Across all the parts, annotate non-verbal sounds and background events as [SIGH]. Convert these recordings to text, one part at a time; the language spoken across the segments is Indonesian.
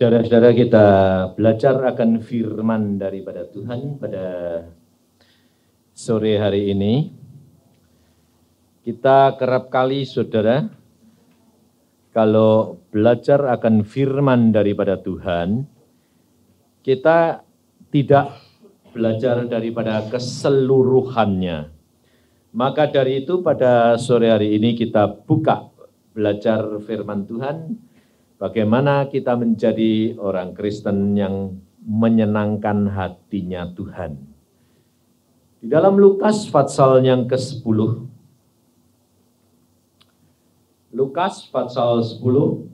Saudara-saudara kita belajar akan firman daripada Tuhan pada sore hari ini. Kita kerap kali saudara, kalau belajar akan firman daripada Tuhan, kita tidak belajar daripada keseluruhannya. Maka dari itu pada sore hari ini kita buka belajar firman Tuhan Bagaimana kita menjadi orang Kristen yang menyenangkan hatinya Tuhan. Di dalam Lukas pasal yang ke-10 Lukas pasal 10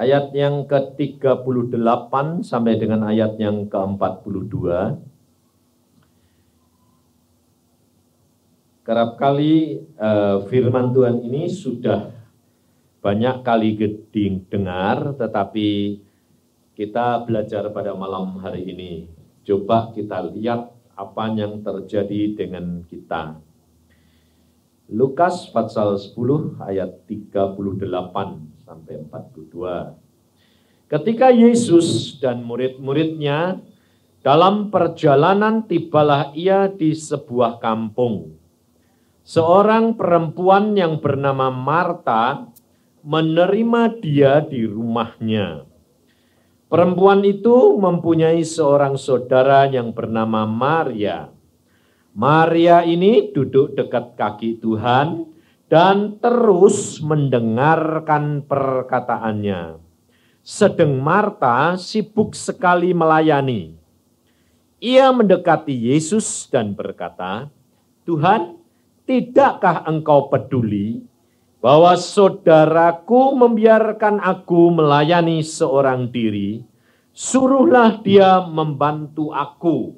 ayat yang ke-38 sampai dengan ayat yang ke-42 kerap kali eh, firman Tuhan ini sudah banyak kali geding dengar, tetapi kita belajar pada malam hari ini. Coba kita lihat apa yang terjadi dengan kita. Lukas pasal 10 ayat 38 sampai 42. Ketika Yesus dan murid-muridnya dalam perjalanan tibalah ia di sebuah kampung Seorang perempuan yang bernama Marta menerima dia di rumahnya. Perempuan itu mempunyai seorang saudara yang bernama Maria. Maria ini duduk dekat kaki Tuhan dan terus mendengarkan perkataannya. Sedang Marta sibuk sekali melayani. Ia mendekati Yesus dan berkata, "Tuhan, Tidakkah engkau peduli bahwa saudaraku membiarkan aku melayani seorang diri, suruhlah dia membantu aku.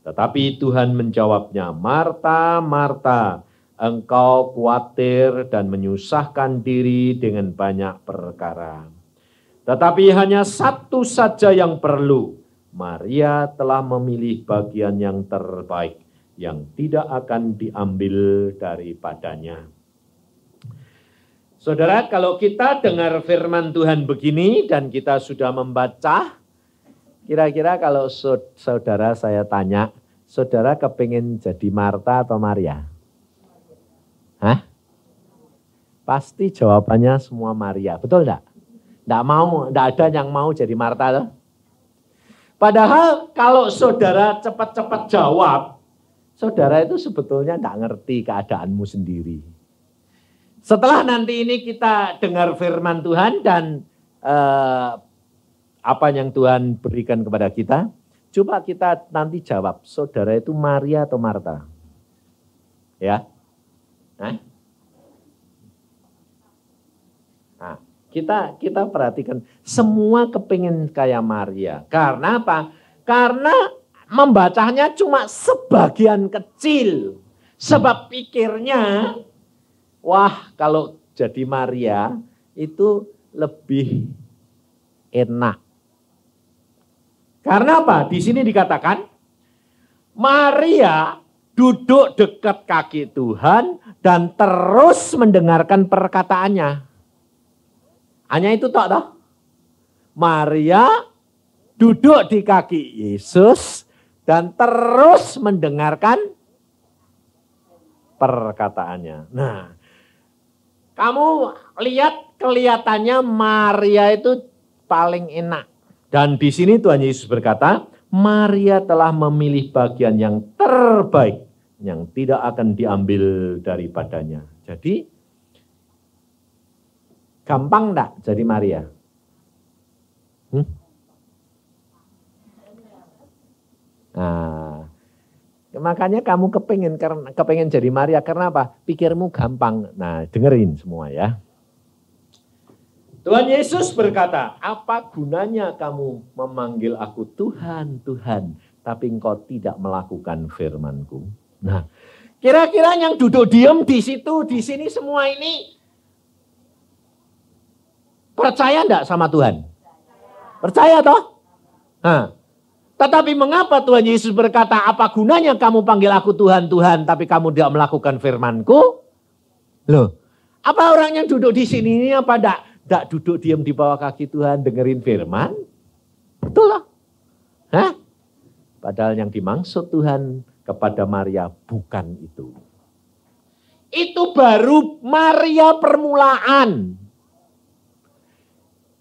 Tetapi Tuhan menjawabnya, Marta, Marta, engkau khawatir dan menyusahkan diri dengan banyak perkara. Tetapi hanya satu saja yang perlu. Maria telah memilih bagian yang terbaik yang tidak akan diambil daripadanya. Saudara, kalau kita dengar firman Tuhan begini dan kita sudah membaca, kira-kira kalau saudara saya tanya, saudara kepingin jadi Marta atau Maria? Hah? Pasti jawabannya semua Maria, betul enggak? Enggak mau, enggak ada yang mau jadi Marta loh. Padahal kalau saudara cepat-cepat jawab, Saudara itu sebetulnya tidak ngerti keadaanmu sendiri. Setelah nanti ini kita dengar firman Tuhan dan eh, apa yang Tuhan berikan kepada kita, coba kita nanti jawab, saudara itu Maria atau Marta? Ya, nah, nah kita kita perhatikan semua kepingin kayak Maria. Karena apa? Karena membacanya cuma sebagian kecil. Sebab pikirnya, wah kalau jadi Maria itu lebih enak. Karena apa? Di sini dikatakan Maria duduk dekat kaki Tuhan dan terus mendengarkan perkataannya. Hanya itu tak toh. Maria duduk di kaki Yesus dan terus mendengarkan perkataannya. Nah, kamu lihat kelihatannya Maria itu paling enak. Dan di sini Tuhan Yesus berkata, Maria telah memilih bagian yang terbaik yang tidak akan diambil daripadanya. Jadi gampang enggak jadi Maria? Hmm? Nah, makanya kamu kepengen karena kepengen jadi Maria karena apa? Pikirmu gampang. Nah, dengerin semua ya. Tuhan Yesus berkata, apa gunanya kamu memanggil aku Tuhan, Tuhan, tapi engkau tidak melakukan firmanku. Nah, kira-kira yang duduk diam di situ, di sini semua ini percaya enggak sama Tuhan? Percaya toh? Nah, tetapi mengapa Tuhan Yesus berkata, apa gunanya kamu panggil aku Tuhan, Tuhan, tapi kamu tidak melakukan firmanku? Loh, apa orang yang duduk di sini ini apa tidak? Tidak duduk diam di bawah kaki Tuhan, dengerin firman? Betul lah. Hah? Padahal yang dimaksud Tuhan kepada Maria bukan itu. Itu baru Maria permulaan.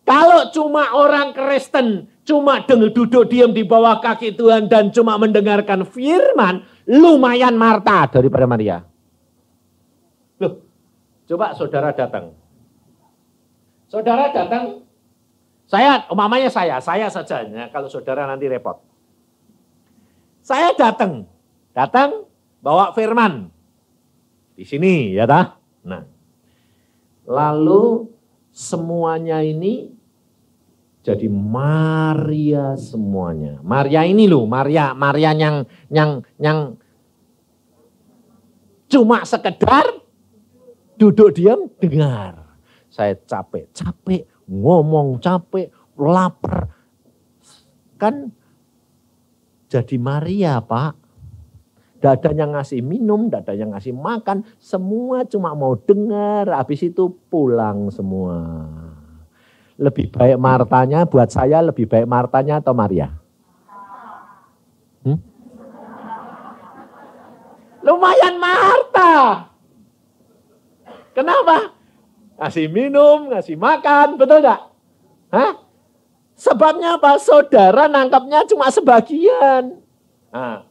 Kalau cuma orang Kristen cuma duduk diam di bawah kaki Tuhan dan cuma mendengarkan firman, lumayan Marta daripada Maria. Loh, coba saudara datang. Saudara datang, saya, umamanya saya, saya saja, ya, kalau saudara nanti repot. Saya datang, datang bawa firman. Di sini ya tak? Nah. Lalu semuanya ini jadi Maria semuanya. Maria ini loh, Maria, Maria yang yang yang cuma sekedar duduk diam dengar. Saya capek, capek ngomong, capek lapar. Kan jadi Maria, Pak. Dada ada yang ngasih minum, tidak yang ngasih makan. Semua cuma mau dengar, habis itu pulang semua lebih baik Martanya buat saya lebih baik Martanya atau Maria? Hmm? Lumayan Marta. Kenapa? Ngasih minum, ngasih makan, betul enggak? Hah? Sebabnya apa? Saudara nangkapnya cuma sebagian. Nah,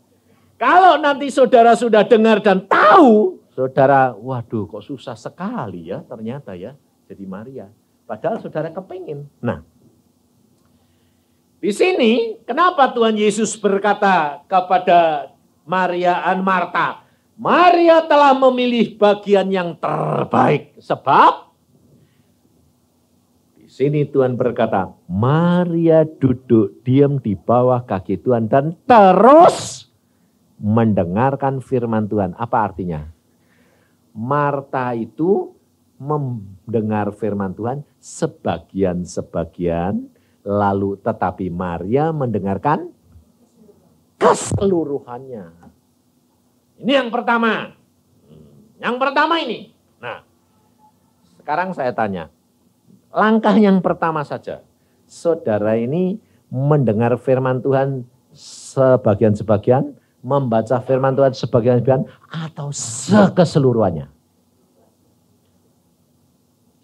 kalau nanti saudara sudah dengar dan tahu, saudara, waduh kok susah sekali ya ternyata ya jadi Maria. Padahal saudara kepingin. Nah, di sini kenapa Tuhan Yesus berkata kepada Maria dan Marta, Maria telah memilih bagian yang terbaik sebab di sini Tuhan berkata, Maria duduk diam di bawah kaki Tuhan dan terus mendengarkan firman Tuhan. Apa artinya? Marta itu mendengar firman Tuhan sebagian-sebagian, lalu tetapi Maria mendengarkan keseluruhannya. Ini yang pertama. Hmm, yang pertama ini. Nah, sekarang saya tanya. Langkah yang pertama saja. Saudara ini mendengar firman Tuhan sebagian-sebagian, membaca firman Tuhan sebagian-sebagian, atau sekeseluruhannya.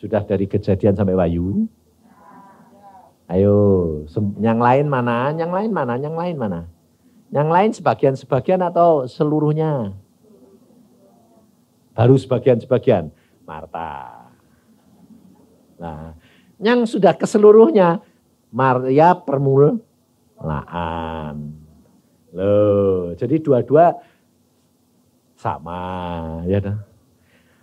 Sudah dari kejadian sampai wayu. Ayo, yang lain mana? Yang lain mana? Yang lain mana? Yang lain sebagian-sebagian atau seluruhnya? Baru sebagian-sebagian. Marta. Nah, yang sudah keseluruhnya Maria permulaan. Loh, jadi dua-dua sama ya dah.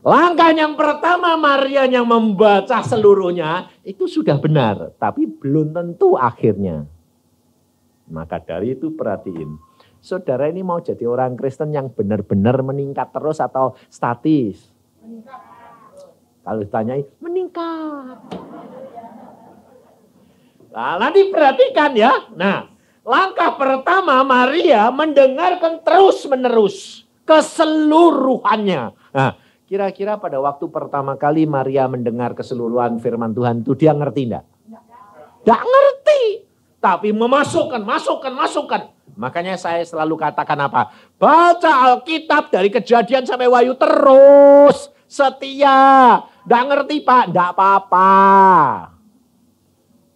Langkah yang pertama Maria yang membaca seluruhnya itu sudah benar, tapi belum tentu akhirnya. Maka dari itu perhatiin, saudara ini mau jadi orang Kristen yang benar-benar meningkat terus atau statis? Meningkat. Kalau ditanyai, meningkat. Nah, nanti perhatikan ya. Nah, langkah pertama Maria mendengarkan terus-menerus keseluruhannya. Nah, Kira-kira pada waktu pertama kali Maria mendengar keseluruhan firman Tuhan itu dia ngerti enggak? Enggak ngerti. Tapi memasukkan, masukkan, masukkan. Makanya saya selalu katakan apa? Baca Alkitab dari kejadian sampai wahyu terus. Setia. Enggak ngerti pak, enggak apa-apa.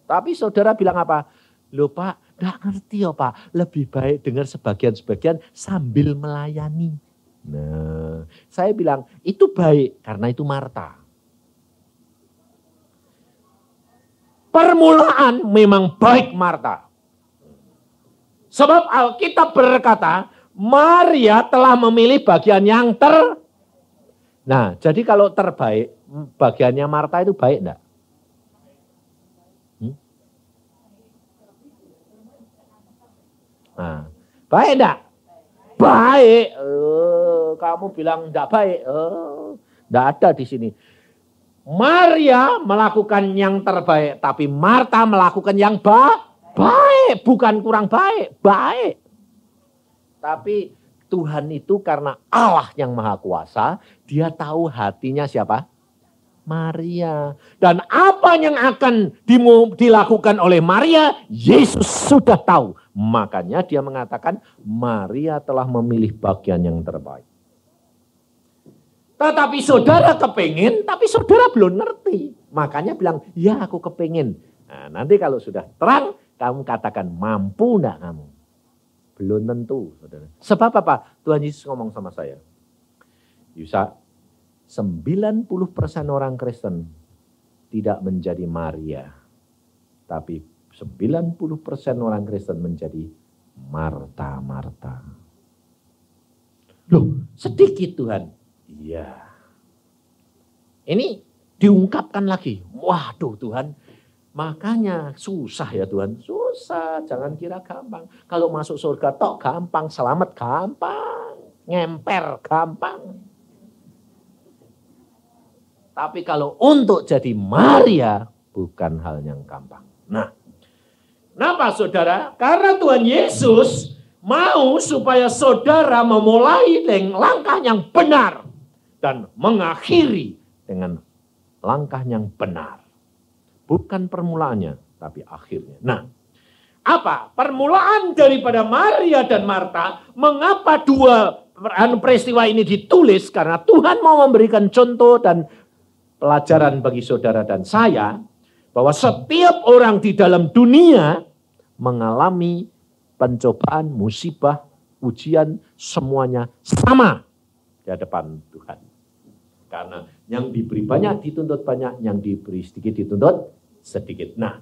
Tapi saudara bilang apa? Loh pak, enggak ngerti ya pak. Lebih baik dengar sebagian-sebagian sambil melayani. Nah, saya bilang itu baik karena itu Marta. Permulaan memang baik Marta. Sebab Alkitab berkata, Maria telah memilih bagian yang ter... Nah, jadi kalau terbaik, bagiannya Marta itu baik enggak? Hmm? Nah, baik enggak? baik. Uh, kamu bilang tidak baik. Tidak eh, tidak ada di sini. Maria melakukan yang terbaik, tapi Marta melakukan yang ba baik, bukan kurang baik, baik. Tapi Tuhan itu karena Allah yang Maha Kuasa, Dia tahu hatinya siapa? Maria. Dan apa yang akan dilakukan oleh Maria, Yesus sudah tahu. Makanya dia mengatakan Maria telah memilih bagian yang terbaik. Tetapi saudara kepingin, tapi saudara belum ngerti. Makanya bilang, ya aku kepingin. Nah, nanti kalau sudah terang, kamu katakan mampu enggak kamu? Belum tentu. Saudara. Sebab apa? Tuhan Yesus ngomong sama saya. Yusa, 90% orang Kristen tidak menjadi Maria. Tapi 90% orang Kristen menjadi Marta-Marta. Loh, sedikit Tuhan. Iya. Ini diungkapkan lagi. Waduh Tuhan, makanya susah ya Tuhan. Susah, jangan kira gampang. Kalau masuk surga tok gampang, selamat gampang, ngemper gampang. Tapi kalau untuk jadi Maria bukan hal yang gampang. Nah, Kenapa saudara? Karena Tuhan Yesus mau supaya saudara memulai dengan langkah yang benar dan mengakhiri dengan langkah yang benar. Bukan permulaannya, tapi akhirnya. Nah, apa permulaan daripada Maria dan Marta? Mengapa dua peristiwa ini ditulis? Karena Tuhan mau memberikan contoh dan pelajaran bagi saudara dan saya bahwa hmm. setiap orang di dalam dunia mengalami pencobaan, musibah, ujian, semuanya sama di hadapan Tuhan. Karena yang diberi banyak dituntut banyak, yang diberi sedikit dituntut sedikit. Nah,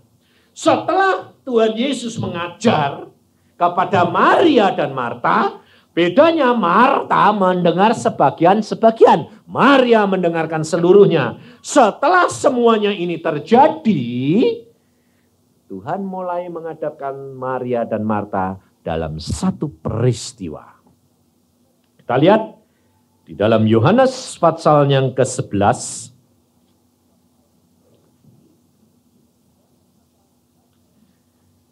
setelah Tuhan Yesus mengajar kepada Maria dan Marta, Bedanya Marta mendengar sebagian-sebagian. Maria mendengarkan seluruhnya. Setelah semuanya ini terjadi, Tuhan mulai mengadakan Maria dan Marta dalam satu peristiwa. Kita lihat di dalam Yohanes pasal yang ke-11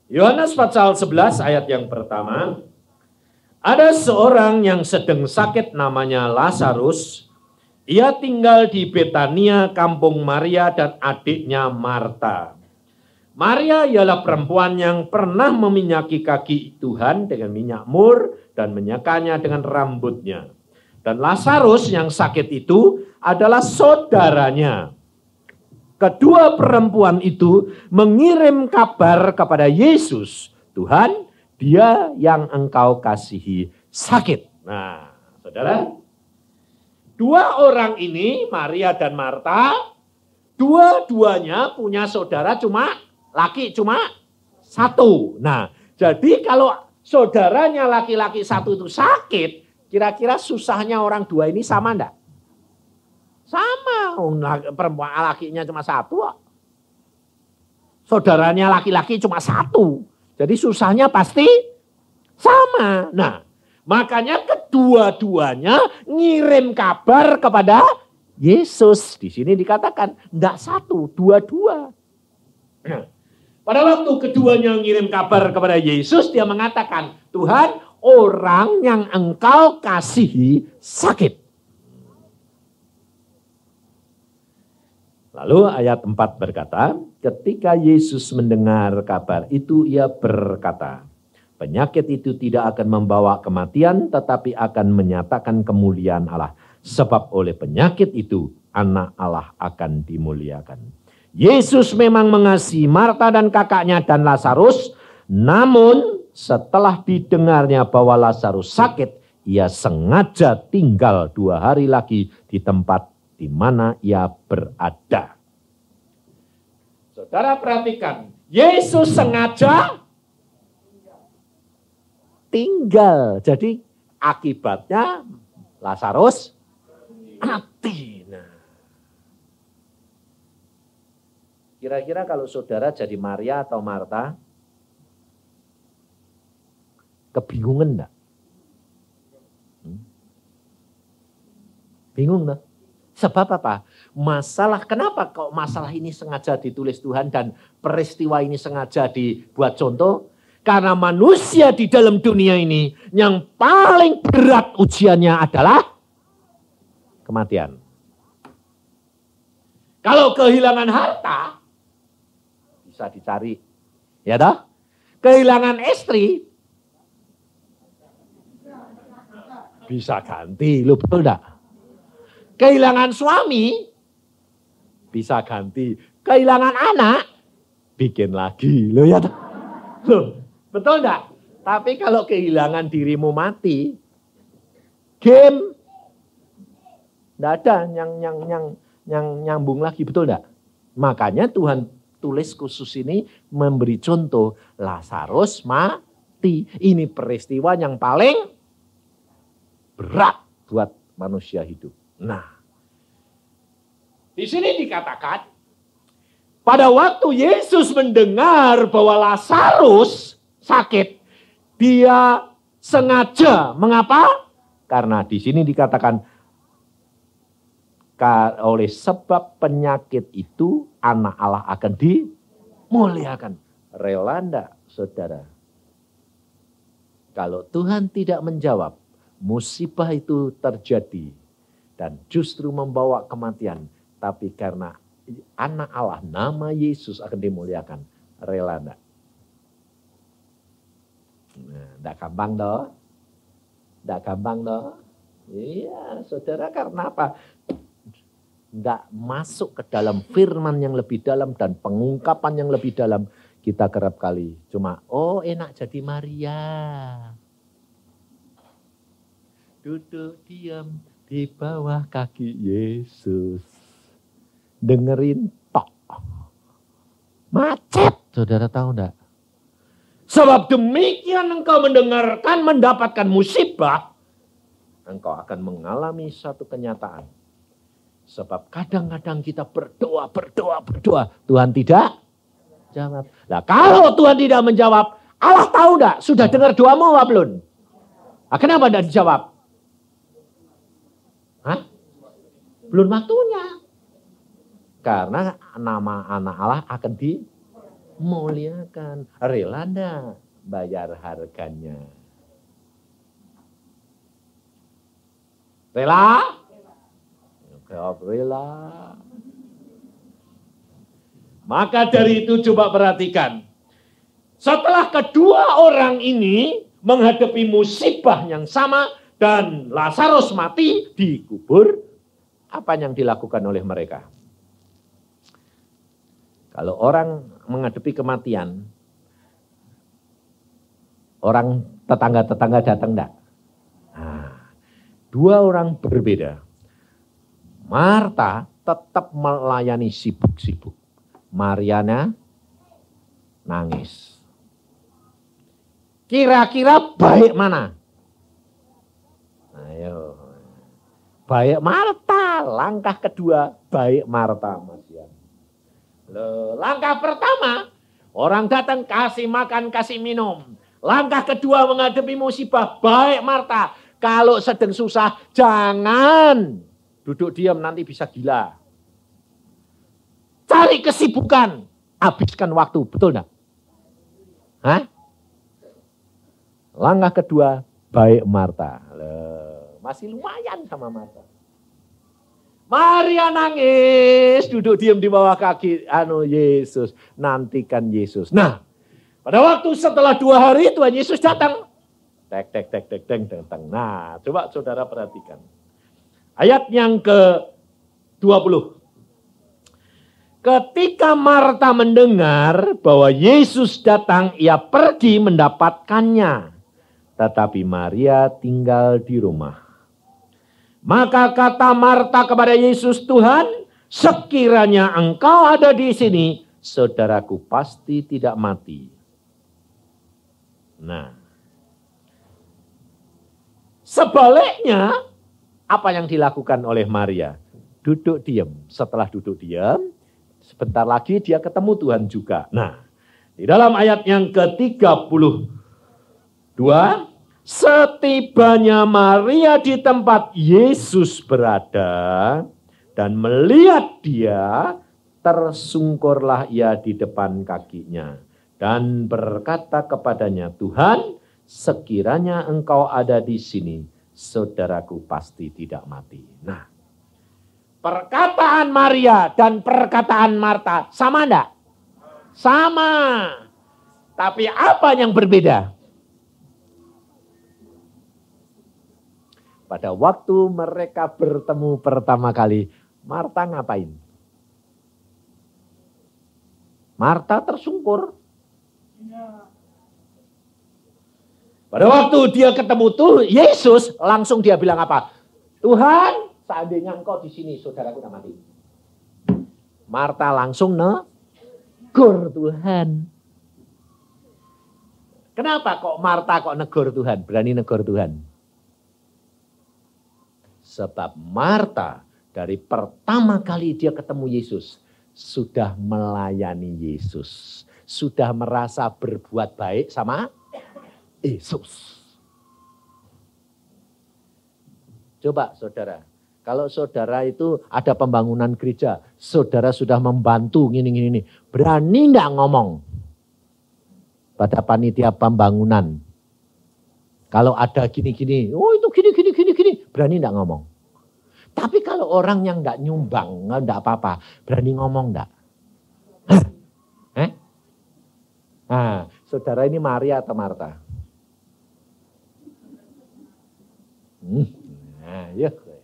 Yohanes pasal 11 ayat yang pertama ada seorang yang sedang sakit namanya Lazarus. Ia tinggal di Betania, kampung Maria dan adiknya Marta. Maria ialah perempuan yang pernah meminyaki kaki Tuhan dengan minyak mur dan menyekanya dengan rambutnya. Dan Lazarus yang sakit itu adalah saudaranya. Kedua perempuan itu mengirim kabar kepada Yesus, Tuhan, dia yang engkau kasihi sakit. Nah, saudara, dua orang ini, Maria dan Marta, dua-duanya punya saudara cuma laki cuma satu. Nah, jadi kalau saudaranya laki-laki satu itu sakit, kira-kira susahnya orang dua ini sama enggak? Sama, oh, perempuan lakinya cuma satu, saudaranya laki-laki cuma satu. Jadi susahnya pasti sama. Nah, makanya kedua-duanya ngirim kabar kepada Yesus. Di sini dikatakan enggak satu, dua-dua. [CLEARS THROAT] pada waktu keduanya ngirim kabar kepada Yesus, dia mengatakan, Tuhan orang yang engkau kasihi sakit. Lalu ayat 4 berkata, Ketika Yesus mendengar kabar itu, ia berkata, "Penyakit itu tidak akan membawa kematian, tetapi akan menyatakan kemuliaan Allah, sebab oleh penyakit itu Anak Allah akan dimuliakan." Yesus memang mengasihi Marta dan kakaknya dan Lazarus, namun setelah didengarnya bahwa Lazarus sakit, ia sengaja tinggal dua hari lagi di tempat di mana ia berada. Saudara perhatikan, Yesus sengaja tinggal. Jadi akibatnya Lazarus mati. Nah. Kira-kira kalau saudara jadi Maria atau Marta, kebingungan enggak? Hmm? Bingung enggak? Sebab apa? Masalah kenapa kok masalah ini sengaja ditulis Tuhan dan peristiwa ini sengaja dibuat contoh? Karena manusia di dalam dunia ini yang paling berat ujiannya adalah kematian. Kalau kehilangan harta bisa dicari, ya dah. Kehilangan istri bisa ganti, lu betul enggak? Kehilangan suami, bisa ganti. Kehilangan anak, bikin lagi. Loh ya, loh, betul enggak? Tapi kalau kehilangan dirimu mati, game, enggak ada yang, yang, yang, yang nyambung lagi, betul enggak? Makanya Tuhan tulis khusus ini memberi contoh Lazarus mati. Ini peristiwa yang paling berat buat manusia hidup. Nah, di sini dikatakan pada waktu Yesus mendengar bahwa Lazarus sakit, dia sengaja mengapa? Karena di sini dikatakan oleh sebab penyakit itu anak Allah akan dimuliakan. Rela enggak, saudara? Kalau Tuhan tidak menjawab, musibah itu terjadi dan justru membawa kematian. Tapi karena anak Allah, nama Yesus akan dimuliakan. Rela enggak? Nah, enggak gampang dong. Enggak gampang dong. Iya, saudara karena apa? Enggak masuk ke dalam firman yang lebih dalam dan pengungkapan yang lebih dalam. Kita kerap kali cuma, oh enak jadi Maria. Duduk, diam, di bawah kaki Yesus. Dengerin tok. Macet, saudara tahu enggak? Sebab demikian engkau mendengarkan, mendapatkan musibah, engkau akan mengalami satu kenyataan. Sebab kadang-kadang kita berdoa, berdoa, berdoa. Tuhan tidak jawab. Nah kalau Tuhan tidak menjawab, Allah tahu enggak? Sudah nah. dengar doamu apa belum? Nah, kenapa enggak dijawab? Hah? Belum waktunya. Karena nama anak Allah akan dimuliakan. Rela dah bayar harganya. Rela? Jawab rela. Maka dari itu coba perhatikan. Setelah kedua orang ini menghadapi musibah yang sama, dan Lazarus mati dikubur, apa yang dilakukan oleh mereka? Kalau orang menghadapi kematian, orang tetangga-tetangga datang enggak? Nah, dua orang berbeda. Marta tetap melayani sibuk-sibuk. Mariana nangis. Kira-kira baik mana? Ayo. Baik Marta, langkah kedua baik Marta Mas ya. Loh, langkah pertama orang datang kasih makan, kasih minum. Langkah kedua menghadapi musibah baik Marta. Kalau sedang susah jangan duduk diam nanti bisa gila. Cari kesibukan, habiskan waktu, betul enggak? Hah? Langkah kedua baik Marta. Loh. Masih lumayan sama mata. Maria nangis, duduk diam di bawah kaki anu Yesus, nantikan Yesus. Nah, pada waktu setelah dua hari Tuhan Yesus datang. Tek tek tek tek teng teng. Nah, coba saudara perhatikan. Ayat yang ke 20. Ketika Marta mendengar bahwa Yesus datang, ia pergi mendapatkannya. Tetapi Maria tinggal di rumah. Maka kata Marta kepada Yesus, Tuhan, sekiranya engkau ada di sini, saudaraku pasti tidak mati. Nah, sebaliknya apa yang dilakukan oleh Maria? Duduk diam. Setelah duduk diam, sebentar lagi dia ketemu Tuhan juga. Nah, di dalam ayat yang ke-32, Setibanya Maria di tempat Yesus berada dan melihat dia, tersungkurlah ia di depan kakinya dan berkata kepadanya, "Tuhan, sekiranya engkau ada di sini, saudaraku pasti tidak mati." Nah, perkataan Maria dan perkataan Marta sama enggak? Sama. Tapi apa yang berbeda? Pada waktu mereka bertemu pertama kali, Marta ngapain? Marta tersungkur. Ya. Pada waktu dia ketemu tuh Yesus, langsung dia bilang apa? Tuhan, seandainya engkau di sini, saudaraku udah mati. Marta langsung negur Tuhan. Kenapa kok Marta kok negur Tuhan? Berani negur Tuhan? Sebab Marta dari pertama kali dia ketemu Yesus sudah melayani Yesus, sudah merasa berbuat baik sama Yesus. Coba saudara, kalau saudara itu ada pembangunan gereja, saudara sudah membantu gini-gini, berani tidak ngomong pada panitia pembangunan? Kalau ada gini-gini, oh itu gini-gini, gini-gini, berani tidak ngomong? Tapi kalau orang yang nggak nyumbang, nggak apa-apa, berani ngomong nggak? Eh? Nah, saudara ini Maria atau Marta? Hmm. Nah, yuk. Ya.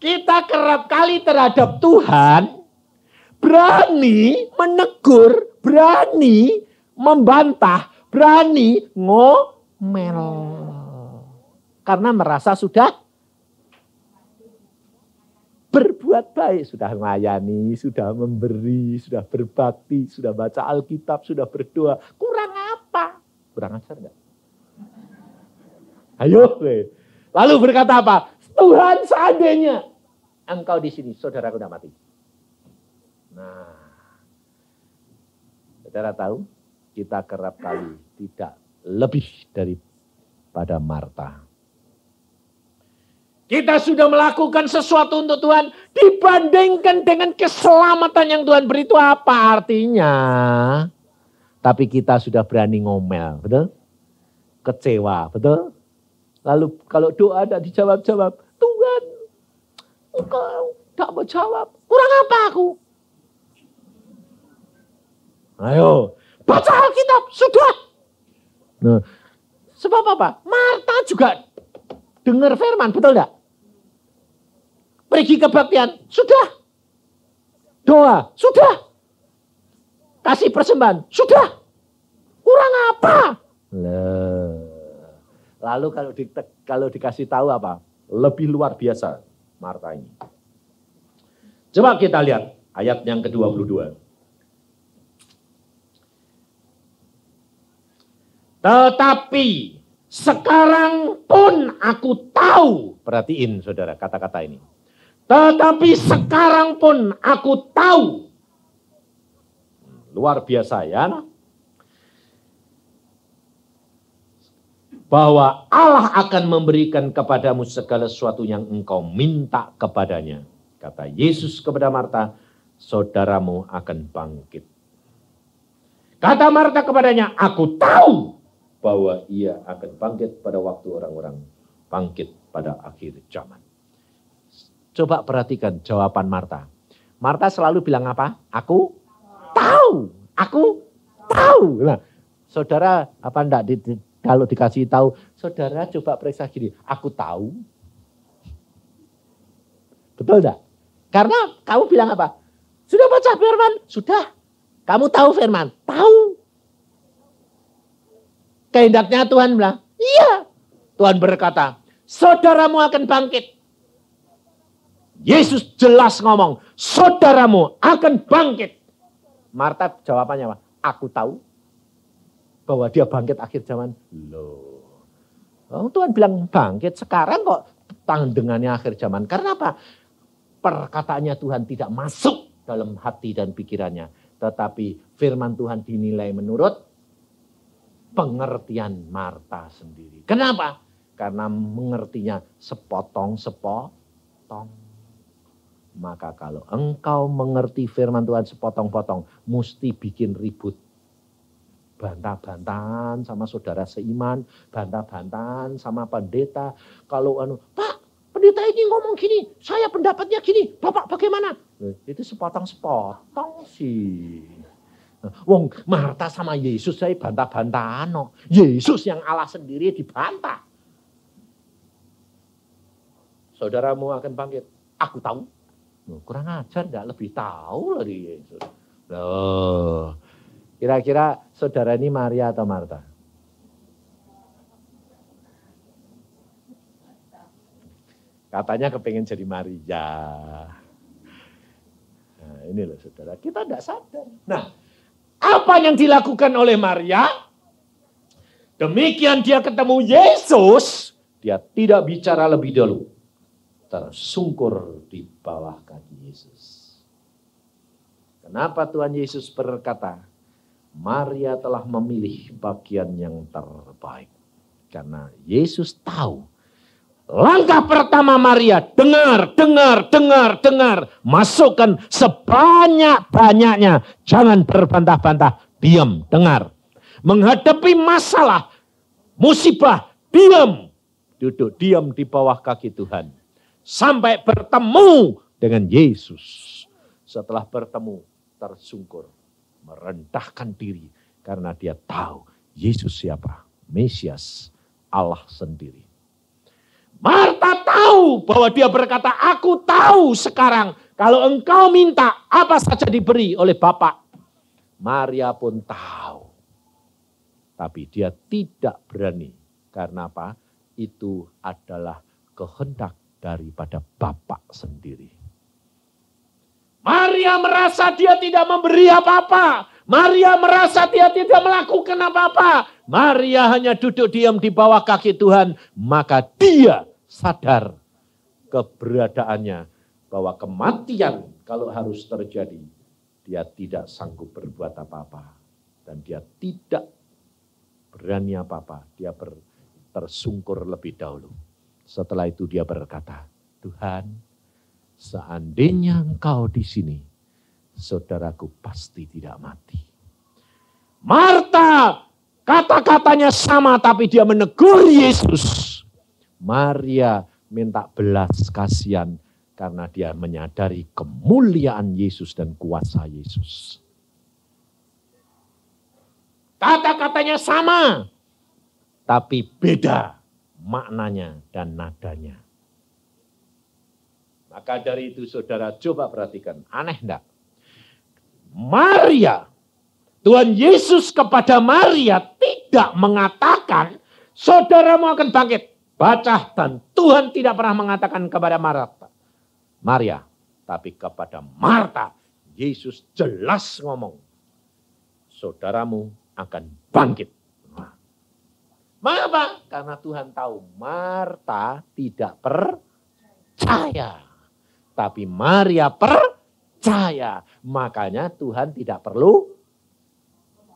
Kita kerap kali terhadap Tuhan berani menegur, berani membantah, berani ngomel. Karena merasa sudah berbuat baik, sudah melayani, sudah memberi, sudah berbakti, sudah baca Alkitab, sudah berdoa. Kurang apa? Kurang ajar enggak? Ayo, we. Lalu berkata apa? Tuhan seandainya engkau di sini, saudaraku sudah mati. Nah, saudara tahu kita kerap kali tidak lebih daripada Marta. Kita sudah melakukan sesuatu untuk Tuhan dibandingkan dengan keselamatan yang Tuhan beri itu apa artinya? Tapi kita sudah berani ngomel, betul? Kecewa, betul? Lalu kalau doa tidak dijawab-jawab, Tuhan, engkau tidak mau jawab, kurang apa aku? Ayo, baca Alkitab, sudah. Nah, sebab apa? Marta juga dengar firman, betul tidak? pergi kebaktian, sudah. Doa, sudah. Kasih persembahan, sudah. Kurang apa? Lalu kalau di, kalau dikasih tahu apa? Lebih luar biasa Marta ini. Coba kita lihat ayat yang ke-22. Tetapi sekarang pun aku tahu. Perhatiin saudara kata-kata ini. Tetapi sekarang pun aku tahu. Luar biasa ya. Bahwa Allah akan memberikan kepadamu segala sesuatu yang engkau minta kepadanya. Kata Yesus kepada Marta, saudaramu akan bangkit. Kata Marta kepadanya, aku tahu bahwa ia akan bangkit pada waktu orang-orang bangkit pada akhir zaman. Coba perhatikan jawaban Marta. Marta selalu bilang apa? Aku tahu. Aku tahu. Nah, saudara apa enggak di, di, kalau dikasih tahu, saudara coba periksa gini, aku tahu. Betul enggak? Karena kamu bilang apa? Sudah baca firman? Sudah. Kamu tahu firman? Tahu. Kehendaknya Tuhan bilang, iya. Tuhan berkata, saudaramu akan bangkit. Yesus jelas ngomong, saudaramu akan bangkit. Marta jawabannya apa? Aku tahu bahwa dia bangkit akhir zaman. Loh. Oh, Tuhan bilang bangkit sekarang kok tandengannya akhir zaman. Karena apa? Perkataannya Tuhan tidak masuk dalam hati dan pikirannya. Tetapi firman Tuhan dinilai menurut pengertian Marta sendiri. Kenapa? Karena mengertinya sepotong-sepotong. Maka kalau engkau mengerti firman Tuhan sepotong-potong, mesti bikin ribut. Bantah-bantahan sama saudara seiman, bantah-bantahan sama pendeta. Kalau anu, Pak, pendeta ini ngomong gini, saya pendapatnya gini, Bapak bagaimana? Eh, itu sepotong-sepotong sih. Wong Marta sama Yesus saya bantah-bantahan. Yesus yang Allah sendiri dibantah. Saudaramu akan bangkit. Aku tahu kurang ajar nggak lebih tahu dari Yesus. Loh, kira-kira saudara ini Maria atau Marta? Katanya kepengen jadi Maria. Nah, ini loh saudara, kita tidak sadar. Nah, apa yang dilakukan oleh Maria? Demikian dia ketemu Yesus, dia tidak bicara lebih dulu tersungkur di bawah kaki Yesus. Kenapa Tuhan Yesus berkata, Maria telah memilih bagian yang terbaik. Karena Yesus tahu Langkah pertama Maria, dengar, dengar, dengar, dengar. Masukkan sebanyak-banyaknya. Jangan berbantah-bantah, diam, dengar. Menghadapi masalah, musibah, diam. Duduk diam di bawah kaki Tuhan sampai bertemu dengan Yesus. Setelah bertemu, tersungkur, merendahkan diri karena dia tahu Yesus siapa, Mesias, Allah sendiri. Marta tahu bahwa dia berkata, "Aku tahu sekarang kalau engkau minta apa saja diberi oleh Bapak." Maria pun tahu. Tapi dia tidak berani. Karena apa? Itu adalah kehendak daripada Bapak sendiri. Maria merasa dia tidak memberi apa-apa. Maria merasa dia tidak melakukan apa-apa. Maria hanya duduk diam di bawah kaki Tuhan. Maka dia sadar keberadaannya bahwa kematian kalau harus terjadi, dia tidak sanggup berbuat apa-apa. Dan dia tidak berani apa-apa. Dia ber, tersungkur lebih dahulu. Setelah itu dia berkata, Tuhan, seandainya engkau di sini, saudaraku pasti tidak mati. Marta, kata-katanya sama tapi dia menegur Yesus. Maria minta belas kasihan karena dia menyadari kemuliaan Yesus dan kuasa Yesus. Kata-katanya sama, tapi beda maknanya dan nadanya. Maka dari itu saudara coba perhatikan, aneh enggak? Maria, Tuhan Yesus kepada Maria tidak mengatakan saudaramu akan bangkit. Baca dan Tuhan tidak pernah mengatakan kepada Marta, Maria, tapi kepada Marta Yesus jelas ngomong, saudaramu akan bangkit. Mengapa? Karena Tuhan tahu Marta tidak percaya. Tapi Maria percaya. Makanya Tuhan tidak perlu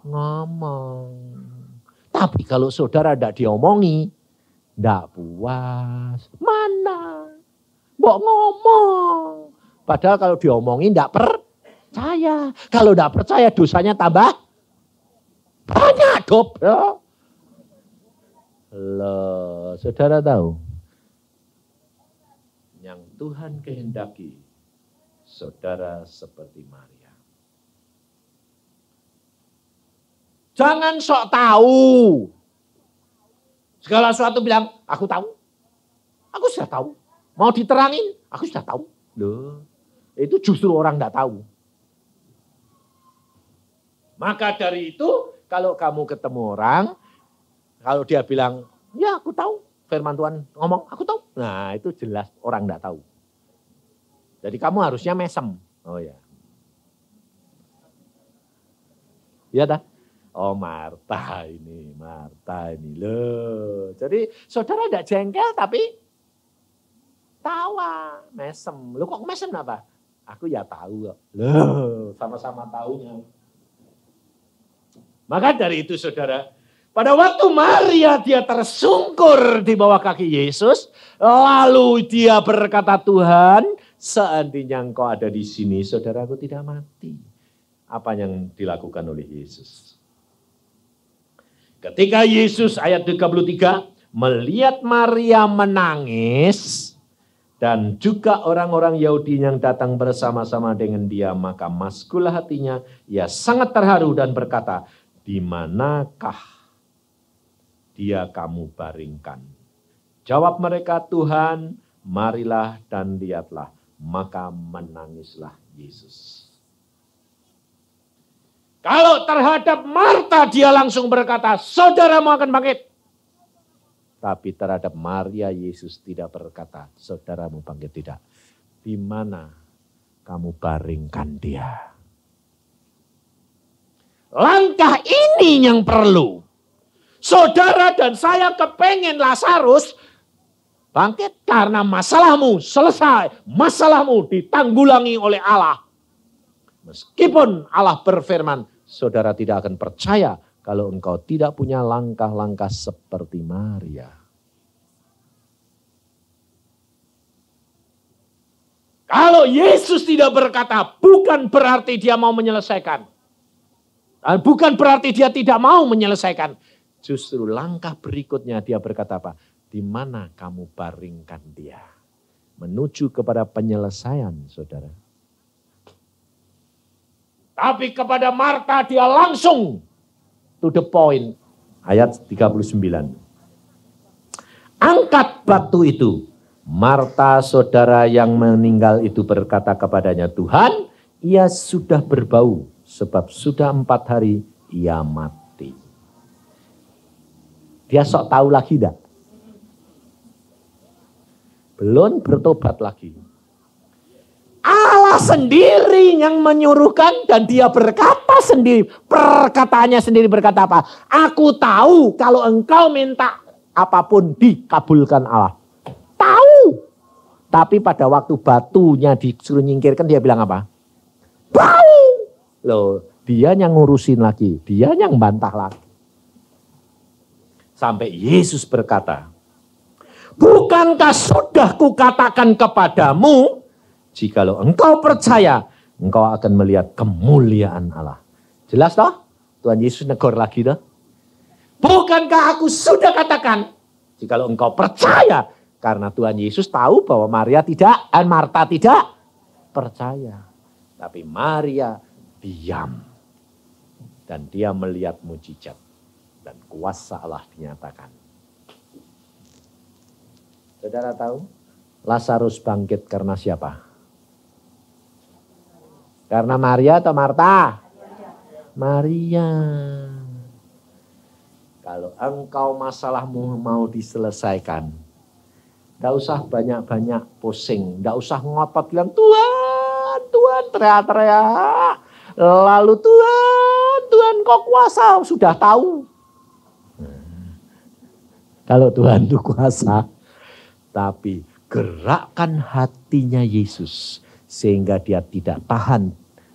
ngomong. Tapi kalau saudara tidak diomongi, tidak puas. Mana? Bok ngomong. Padahal kalau diomongin tidak percaya. Kalau tidak percaya dosanya tambah banyak dobel. Loh, saudara tahu yang Tuhan kehendaki saudara seperti Maria. Jangan sok tahu. Segala sesuatu bilang, aku tahu. Aku sudah tahu. Mau diterangin, aku sudah tahu. Loh, itu justru orang tidak tahu. Maka dari itu, kalau kamu ketemu orang, kalau dia bilang, ya aku tahu, firman Tuhan ngomong, aku tahu. Nah itu jelas orang tidak tahu. Jadi kamu harusnya mesem. Oh ya. Iya dah. Oh Marta ini, Marta ini loh. Jadi saudara tidak jengkel tapi tawa, mesem. Loh kok mesem apa? Aku ya tahu Loh, sama-sama tahunya. Maka dari itu saudara, pada waktu Maria dia tersungkur di bawah kaki Yesus, lalu dia berkata Tuhan, seandainya engkau ada di sini, saudaraku tidak mati. Apa yang dilakukan oleh Yesus? Ketika Yesus ayat 33 melihat Maria menangis dan juga orang-orang Yahudi yang datang bersama-sama dengan dia, maka maskulah hatinya, ia sangat terharu dan berkata, "Di manakah dia kamu baringkan. Jawab mereka, Tuhan, marilah dan lihatlah. Maka menangislah Yesus. Kalau terhadap Marta dia langsung berkata, saudaramu akan bangkit. Tapi terhadap Maria Yesus tidak berkata, saudaramu bangkit tidak. Di mana kamu baringkan dia? Langkah ini yang perlu Saudara dan saya kepengen Lazarus bangkit karena masalahmu selesai. Masalahmu ditanggulangi oleh Allah. Meskipun Allah berfirman, saudara tidak akan percaya kalau engkau tidak punya langkah-langkah seperti Maria. Kalau Yesus tidak berkata, bukan berarti dia mau menyelesaikan. Bukan berarti dia tidak mau menyelesaikan. Justru langkah berikutnya dia berkata apa? Di mana kamu baringkan dia? Menuju kepada penyelesaian, saudara. Tapi kepada Marta dia langsung to the point. Ayat 39. Angkat batu itu. Marta saudara yang meninggal itu berkata kepadanya, Tuhan, ia sudah berbau sebab sudah empat hari ia mati. Dia sok tahu lagi dah. Belum bertobat lagi. Allah sendiri yang menyuruhkan dan dia berkata sendiri. Perkataannya sendiri berkata apa? Aku tahu kalau engkau minta apapun dikabulkan Allah. Tahu. Tapi pada waktu batunya disuruh nyingkirkan dia bilang apa? Bau. Loh, dia yang ngurusin lagi. Dia yang bantah lagi. Sampai Yesus berkata, Bukankah sudah kukatakan kepadamu, jikalau engkau percaya, engkau akan melihat kemuliaan Allah. Jelas toh? Tuhan Yesus negor lagi toh? Bukankah aku sudah katakan, jikalau engkau percaya, karena Tuhan Yesus tahu bahwa Maria tidak, dan eh, Marta tidak percaya. Tapi Maria diam. Dan dia melihat mujizat dan kuasa Allah dinyatakan. Saudara tahu Lazarus bangkit karena siapa? Karena Maria atau Marta? Maria. Kalau engkau masalahmu mau diselesaikan, tidak usah banyak-banyak pusing. tidak usah ngotot bilang, Tuhan, Tuhan, teriak-teriak. Lalu Tuhan, Tuhan kok kuasa? Sudah tahu. Kalau Tuhan itu kuasa. Tapi gerakkan hatinya Yesus. Sehingga dia tidak tahan.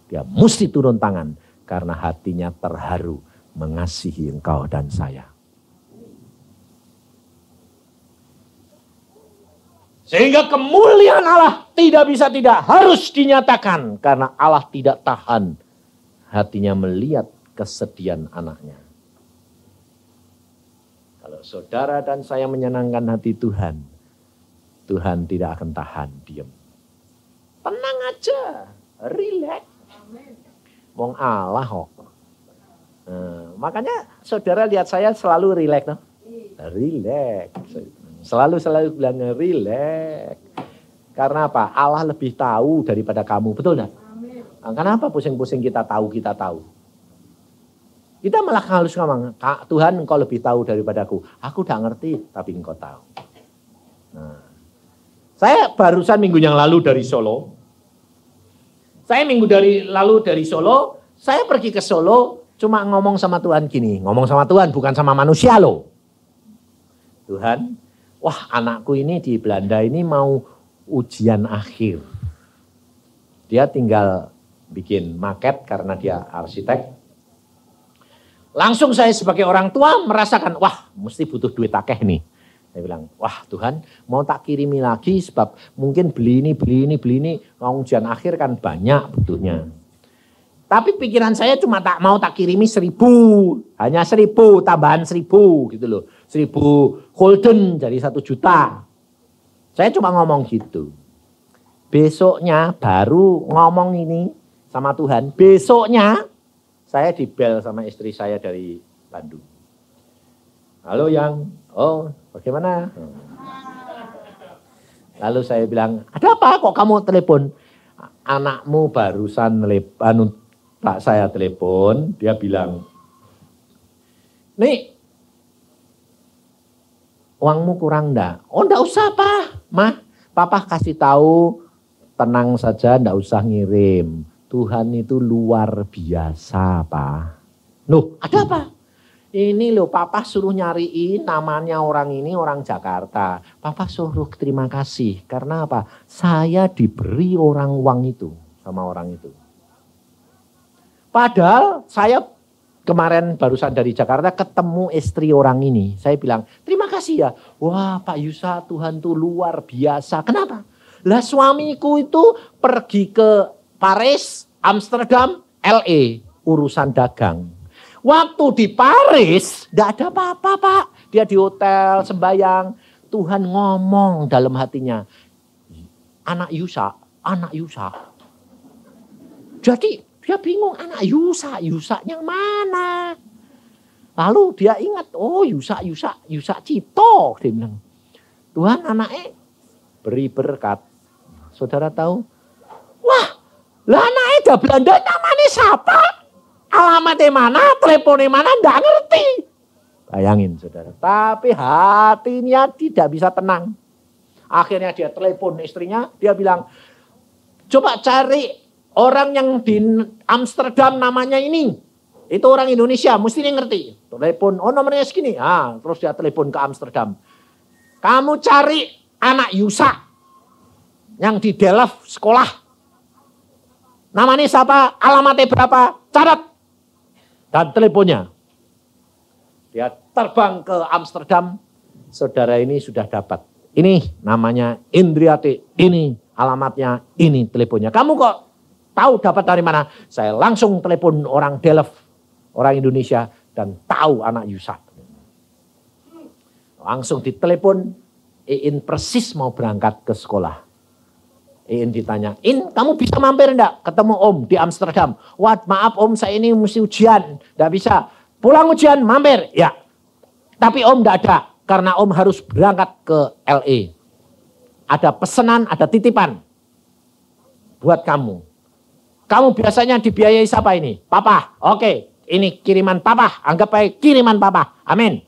Dia mesti turun tangan. Karena hatinya terharu. Mengasihi engkau dan saya. Sehingga kemuliaan Allah tidak bisa tidak harus dinyatakan. Karena Allah tidak tahan hatinya melihat kesedihan anaknya. Kalau saudara dan saya menyenangkan hati Tuhan, Tuhan tidak akan tahan, diam. Tenang aja, relax. Wong Allah kok. Nah, makanya saudara lihat saya selalu relax, no? relax. Selalu selalu bilangnya relax. Karena apa? Allah lebih tahu daripada kamu, betul nggak? Kenapa pusing-pusing kita tahu kita tahu? Kita malah halus ngomong, Tuhan engkau lebih tahu daripadaku. Aku udah ngerti, tapi engkau tahu. Nah, saya barusan minggu yang lalu dari Solo. Saya minggu dari lalu dari Solo, saya pergi ke Solo cuma ngomong sama Tuhan gini. Ngomong sama Tuhan bukan sama manusia loh. Tuhan, wah anakku ini di Belanda ini mau ujian akhir. Dia tinggal bikin maket karena dia arsitek Langsung saya sebagai orang tua merasakan, wah mesti butuh duit akeh nih. Saya bilang, wah Tuhan mau tak kirimi lagi sebab mungkin beli ini, beli ini, beli ini. Mau ujian akhir kan banyak butuhnya. Tapi pikiran saya cuma tak mau tak kirimi seribu. Hanya seribu, tambahan seribu gitu loh. Seribu golden jadi satu juta. Saya cuma ngomong gitu. Besoknya baru ngomong ini sama Tuhan. Besoknya saya dibel sama istri saya dari Bandung. Halo yang, oh bagaimana? Lalu saya bilang, ada apa kok kamu telepon? Anakmu barusan anu, tak saya telepon, dia bilang, Nih, uangmu kurang ndak? Oh ndak usah pak, mah. Papa kasih tahu, tenang saja ndak usah ngirim. Tuhan itu luar biasa, Pak. Loh, ada apa? Ini loh, Papa suruh nyariin namanya orang ini orang Jakarta. Papa suruh terima kasih. Karena apa? Saya diberi orang uang itu sama orang itu. Padahal saya kemarin barusan dari Jakarta ketemu istri orang ini. Saya bilang, terima kasih ya. Wah Pak Yusa Tuhan tuh luar biasa. Kenapa? Lah suamiku itu pergi ke Paris, Amsterdam, LA, urusan dagang. Waktu di Paris, tidak ada apa-apa Pak. Dia di hotel, sembayang. Tuhan ngomong dalam hatinya. Anak Yusa, anak Yusa. Jadi dia bingung anak Yusa, Yusa yang mana? Lalu dia ingat, oh Yusa, Yusa, Yusa Cito. Dia bilang, Tuhan anaknya beri berkat. Saudara tahu? Wah lah itu Belanda namanya siapa? Alamatnya mana? Teleponnya mana? Enggak ngerti. Bayangin saudara. Tapi hatinya tidak bisa tenang. Akhirnya dia telepon istrinya. Dia bilang, coba cari orang yang di Amsterdam namanya ini. Itu orang Indonesia, mesti dia ngerti. Telepon, oh nomornya segini. Ah, terus dia telepon ke Amsterdam. Kamu cari anak Yusa yang di Delft sekolah Namanya siapa? Alamatnya berapa? Catat. Dan teleponnya. Dia terbang ke Amsterdam. Saudara ini sudah dapat. Ini namanya Indriati. Ini alamatnya. Ini teleponnya. Kamu kok tahu dapat dari mana? Saya langsung telepon orang Delft. Orang Indonesia. Dan tahu anak Yusuf. Langsung ditelepon. Iin persis mau berangkat ke sekolah In ditanyain, kamu bisa mampir enggak ketemu om di Amsterdam? Wah maaf om saya ini mesti ujian, enggak bisa. Pulang ujian mampir, ya. Tapi om enggak ada, karena om harus berangkat ke LA. Ada pesanan, ada titipan buat kamu. Kamu biasanya dibiayai siapa ini? Papa, oke. Ini kiriman papa, anggap baik kiriman papa. Amin.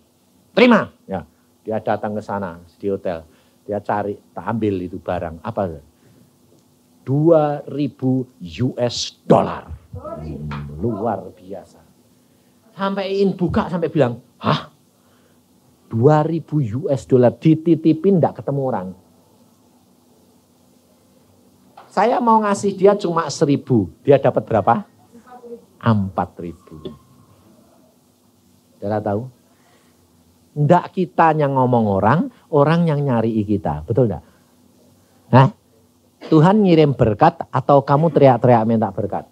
Terima. Ya. Dia datang ke sana di hotel. Dia cari, tak ambil itu barang. Apa? 2000 US dollar. Luar biasa. Sampaiin buka sampai bilang, "Hah? 2000 US dollar dititipin enggak ketemu orang." Saya mau ngasih dia cuma seribu, Dia dapat berapa? Empat ribu. Saudara tahu? Enggak kita yang ngomong orang, orang yang nyari kita. Betul enggak? Hah? Tuhan ngirim berkat atau kamu teriak-teriak minta berkat?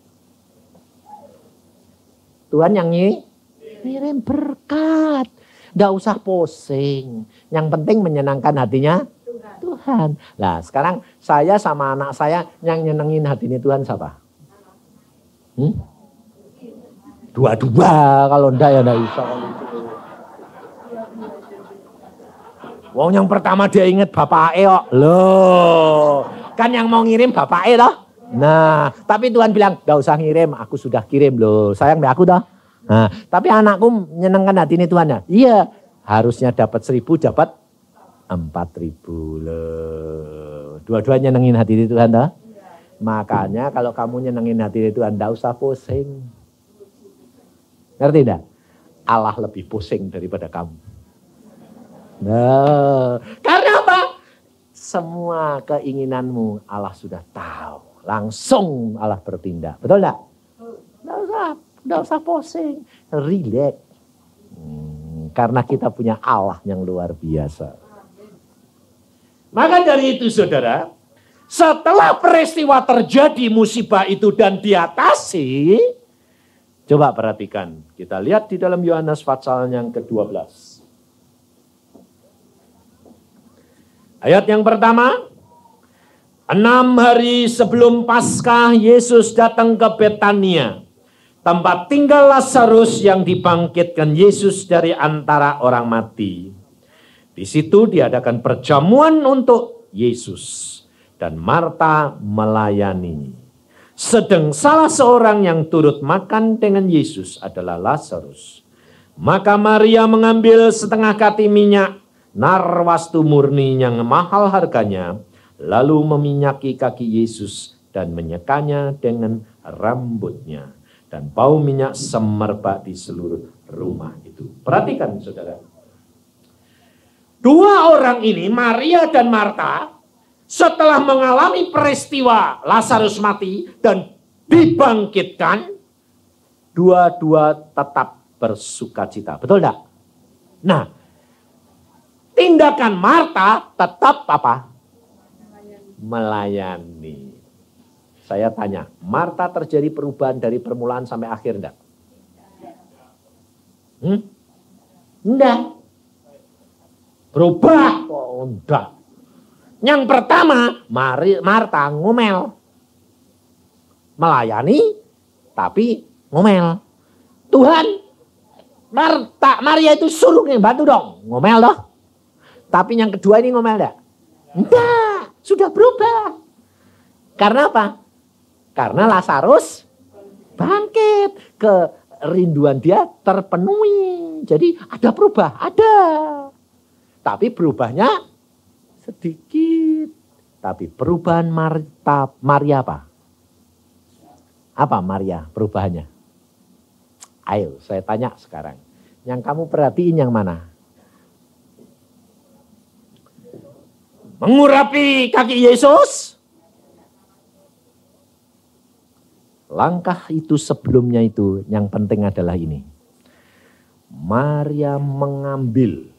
Tuhan yang ngirim berkat. Nggak usah posing. Yang penting menyenangkan hatinya Tuhan. Tuhan. Nah sekarang saya sama anak saya yang nyenengin ini Tuhan siapa? Hmm? Dua-dua kalau ndak ya ndak bisa. Wong yang pertama dia inget bapak Eo. Loh. Kan yang mau ngirim bapak loh, Nah, tapi Tuhan bilang, gak usah ngirim, aku sudah kirim loh. Sayang deh aku dah Nah, tapi anakku menyenangkan hati ini Tuhan ya. Iya, harusnya dapat seribu, dapat empat ribu loh. Dua-duanya nyenengin hati ini Tuhan dah, Makanya kalau kamu nyenengin hati ini Tuhan, gak usah pusing. Ngerti tidak? Allah lebih pusing daripada kamu. Nah, karena apa? Semua keinginanmu Allah sudah tahu. Langsung Allah bertindak. Betul enggak? Enggak usah, enggak usah posing. Relax. Hmm, karena kita punya Allah yang luar biasa. Maka dari itu saudara, setelah peristiwa terjadi musibah itu dan diatasi, coba perhatikan. Kita lihat di dalam Yohanes pasal yang ke-12. Ayat yang pertama, enam hari sebelum Paskah Yesus datang ke Betania, tempat tinggal Lazarus yang dibangkitkan Yesus dari antara orang mati. Di situ diadakan perjamuan untuk Yesus dan Marta melayani. Sedang salah seorang yang turut makan dengan Yesus adalah Lazarus. Maka Maria mengambil setengah kati minyak narwastu murni yang mahal harganya, lalu meminyaki kaki Yesus dan menyekanya dengan rambutnya. Dan bau minyak semerbak di seluruh rumah itu. Perhatikan saudara. Dua orang ini, Maria dan Marta, setelah mengalami peristiwa Lazarus mati dan dibangkitkan, dua-dua tetap bersuka cita. Betul tidak? Nah, tindakan Marta tetap apa? Melayani. Saya tanya, Marta terjadi perubahan dari permulaan sampai akhir enggak? Hmm? Enggak. Berubah oh, enggak. Yang pertama, Mari, Marta ngomel. Melayani, tapi ngomel. Tuhan, Marta, Maria itu suruh batu dong. Ngomel dong. Tapi yang kedua ini ngomel enggak? Enggak, sudah berubah. Karena apa? Karena Lazarus bangkit. Kerinduan dia terpenuhi. Jadi ada berubah, ada. Tapi berubahnya sedikit. Tapi perubahan Marta, Maria apa? Apa Maria perubahannya? Ayo saya tanya sekarang. Yang kamu perhatiin yang mana? mengurapi kaki Yesus. Langkah itu sebelumnya itu yang penting adalah ini. Maria mengambil.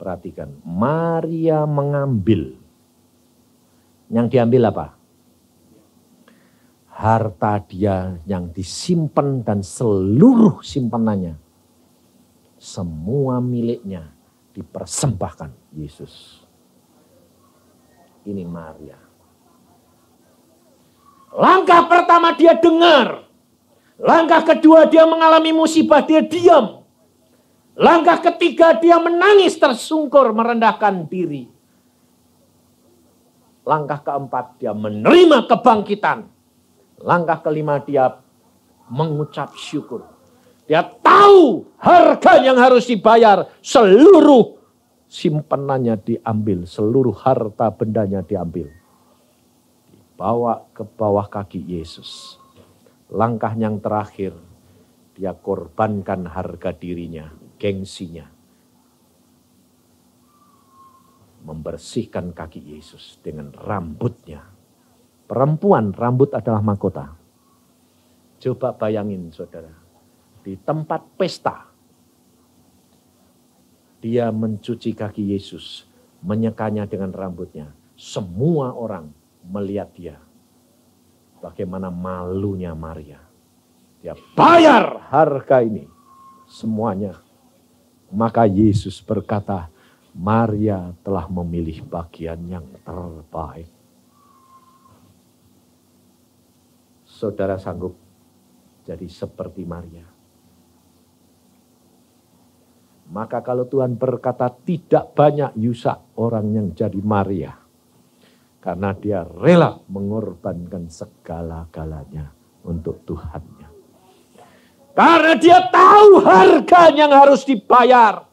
Perhatikan, Maria mengambil. Yang diambil apa? Harta dia yang disimpan dan seluruh simpanannya. Semua miliknya dipersembahkan Yesus ini Maria. Langkah pertama dia dengar. Langkah kedua dia mengalami musibah, dia diam. Langkah ketiga dia menangis tersungkur merendahkan diri. Langkah keempat dia menerima kebangkitan. Langkah kelima dia mengucap syukur. Dia tahu harga yang harus dibayar seluruh simpenannya diambil, seluruh harta bendanya diambil. Dibawa ke bawah kaki Yesus. Langkah yang terakhir, dia korbankan harga dirinya, gengsinya. Membersihkan kaki Yesus dengan rambutnya. Perempuan rambut adalah mahkota. Coba bayangin saudara, di tempat pesta, dia mencuci kaki Yesus, menyekanya dengan rambutnya. Semua orang melihat dia. Bagaimana malunya Maria. Dia bayar harga ini. Semuanya. Maka Yesus berkata, Maria telah memilih bagian yang terbaik. Saudara sanggup jadi seperti Maria. Maka kalau Tuhan berkata tidak banyak Yusak orang yang jadi Maria. Karena dia rela mengorbankan segala-galanya untuk Tuhannya. Karena dia tahu harga yang harus dibayar.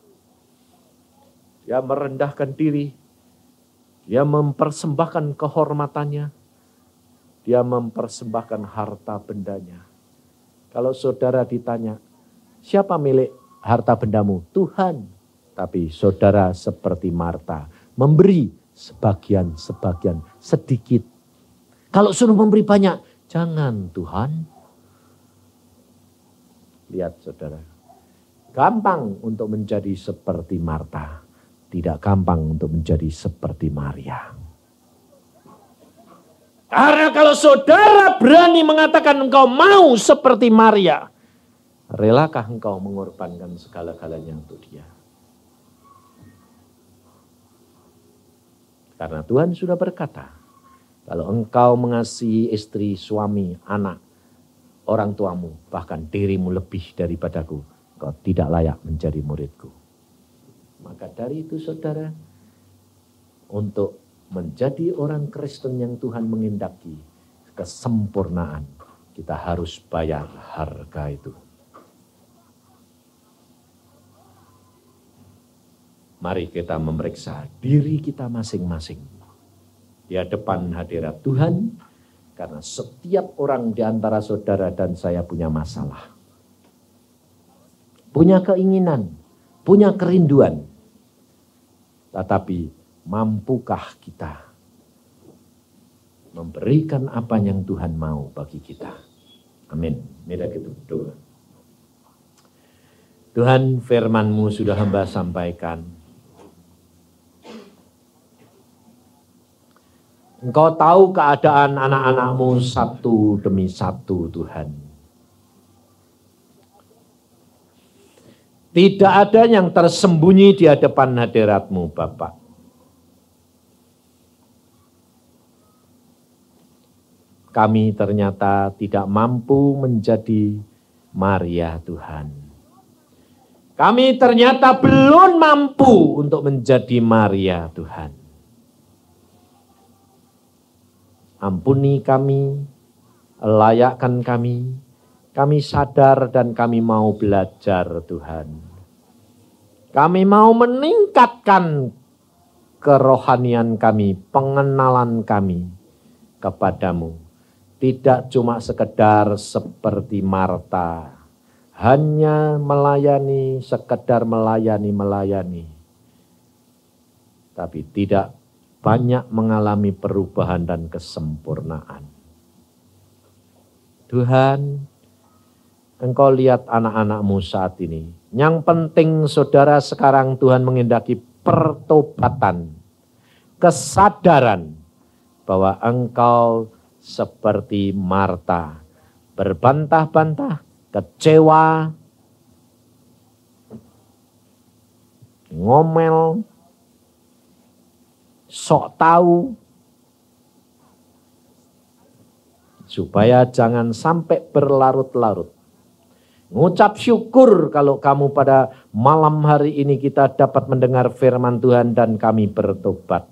Dia merendahkan diri. Dia mempersembahkan kehormatannya. Dia mempersembahkan harta bendanya. Kalau saudara ditanya, siapa milik harta bendamu? Tuhan. Tapi saudara seperti Marta, memberi sebagian-sebagian, sedikit. Kalau suruh memberi banyak, jangan Tuhan. Lihat saudara, gampang untuk menjadi seperti Marta. Tidak gampang untuk menjadi seperti Maria. Karena kalau saudara berani mengatakan engkau mau seperti Maria, Relakah engkau mengorbankan segala-galanya untuk dia? Karena Tuhan sudah berkata, kalau engkau mengasihi istri, suami, anak, orang tuamu, bahkan dirimu lebih daripadaku, engkau tidak layak menjadi muridku. Maka dari itu saudara, untuk menjadi orang Kristen yang Tuhan mengindaki kesempurnaan, kita harus bayar harga itu. Mari kita memeriksa diri kita masing-masing di hadapan hadirat Tuhan, karena setiap orang di antara saudara dan saya punya masalah, punya keinginan, punya kerinduan, tetapi mampukah kita memberikan apa yang Tuhan mau bagi kita? Amin. Mira Tuhan. Tuhan firmanmu sudah hamba sampaikan. Engkau tahu keadaan anak-anakmu satu demi satu Tuhan. Tidak ada yang tersembunyi di hadapan hadiratmu Bapak. Kami ternyata tidak mampu menjadi Maria Tuhan. Kami ternyata belum mampu untuk menjadi Maria Tuhan. ampuni kami, layakkan kami, kami sadar dan kami mau belajar Tuhan. Kami mau meningkatkan kerohanian kami, pengenalan kami kepadamu. Tidak cuma sekedar seperti Marta hanya melayani, sekedar melayani, melayani. Tapi tidak banyak mengalami perubahan dan kesempurnaan. Tuhan, engkau lihat anak-anakmu saat ini. Yang penting saudara sekarang Tuhan mengindaki pertobatan, kesadaran bahwa engkau seperti Marta, berbantah-bantah, kecewa, ngomel, sok tahu, supaya jangan sampai berlarut-larut. Ngucap syukur kalau kamu pada malam hari ini kita dapat mendengar firman Tuhan dan kami bertobat.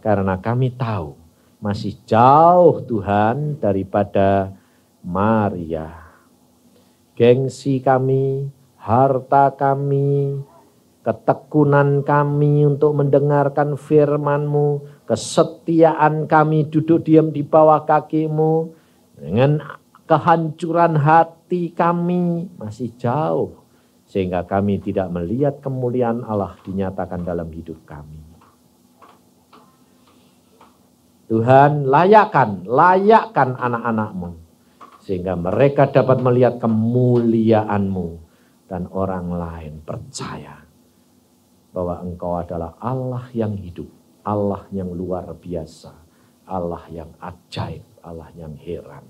Karena kami tahu masih jauh Tuhan daripada Maria. Gengsi kami, harta kami, ketekunan kami untuk mendengarkan firman-Mu, kesetiaan kami duduk diam di bawah kakimu, dengan kehancuran hati kami masih jauh, sehingga kami tidak melihat kemuliaan Allah dinyatakan dalam hidup kami. Tuhan layakkan, layakkan anak-anakmu, sehingga mereka dapat melihat kemuliaanMu dan orang lain percaya bahwa engkau adalah Allah yang hidup, Allah yang luar biasa, Allah yang ajaib, Allah yang heran.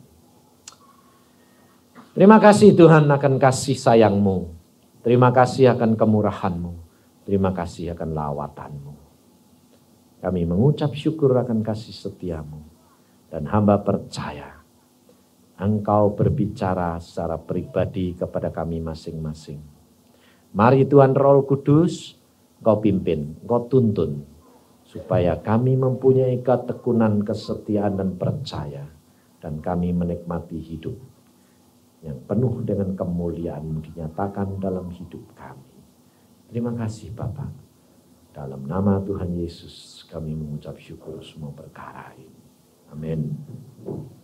Terima kasih Tuhan akan kasih sayangmu. Terima kasih akan kemurahanmu. Terima kasih akan lawatanmu. Kami mengucap syukur akan kasih setiamu. Dan hamba percaya engkau berbicara secara pribadi kepada kami masing-masing. Mari Tuhan Roh Kudus, Engkau pimpin, Engkau tuntun supaya kami mempunyai ketekunan, kesetiaan dan percaya dan kami menikmati hidup yang penuh dengan kemuliaan dinyatakan dalam hidup kami. Terima kasih Bapak. Dalam nama Tuhan Yesus kami mengucap syukur semua perkara ini. Amin.